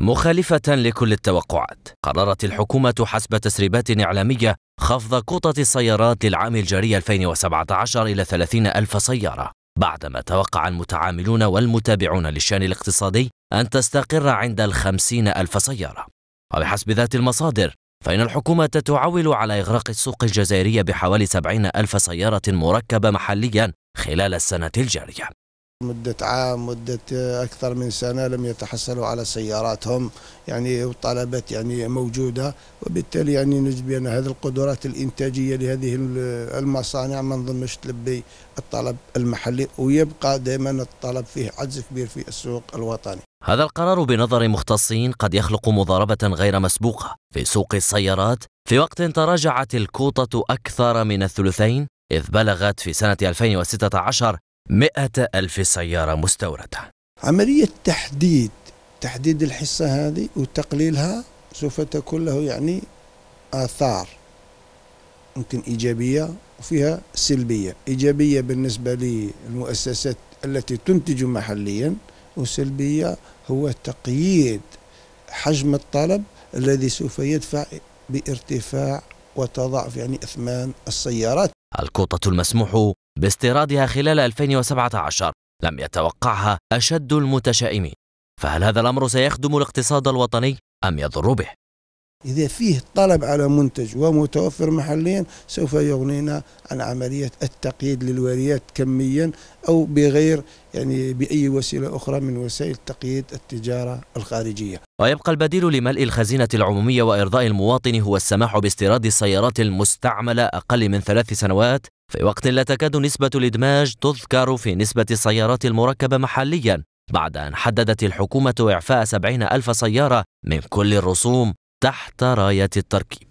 مخالفة لكل التوقعات قررت الحكومة حسب تسريبات إعلامية خفض كوطة السيارات للعام الجاري 2017 إلى 30 ألف سيارة بعدما توقع المتعاملون والمتابعون للشأن الاقتصادي أن تستقر عند الخمسين ألف سيارة وبحسب ذات المصادر فإن الحكومة تعول على إغراق السوق الجزائرية بحوالي سبعين ألف سيارة مركبة محليا خلال السنة الجارية مدة عام مدة أكثر من سنة لم يتحصلوا على سياراتهم يعني والطلبات يعني موجودة وبالتالي يعني نجد بأن هذه القدرات الإنتاجية لهذه المصانع ما نظنش تلبي الطلب المحلي ويبقى دائما الطلب فيه عجز كبير في السوق الوطني هذا القرار بنظر مختصين قد يخلق مضاربة غير مسبوقة في سوق السيارات في وقت تراجعت الكوطة أكثر من الثلثين إذ بلغت في سنة 2016 مئة ألف سيارة مستوردة عملية تحديد تحديد الحصة هذه وتقليلها سوف تكون له يعني آثار ممكن إيجابية وفيها سلبية إيجابية بالنسبة للمؤسسات التي تنتج محليا وسلبية هو تقييد حجم الطلب الذي سوف يدفع بارتفاع وتضاعف يعني أثمان السيارات الكوطة المسموح باستيرادها خلال 2017 لم يتوقعها أشد المتشائمين فهل هذا الأمر سيخدم الاقتصاد الوطني أم يضر به؟ إذا فيه طلب على منتج ومتوفر محليا سوف يغنينا عن عملية التقييد للوريات كميا أو بغير يعني بأي وسيلة أخرى من وسائل تقييد التجارة الخارجية ويبقى البديل لملء الخزينة العمومية وإرضاء المواطن هو السماح باستيراد السيارات المستعملة أقل من ثلاث سنوات في وقت لا تكاد نسبة الإدماج تذكر في نسبة السيارات المركبة محليا بعد أن حددت الحكومة إعفاء 70 ألف سيارة من كل الرسوم تحت راية التركيب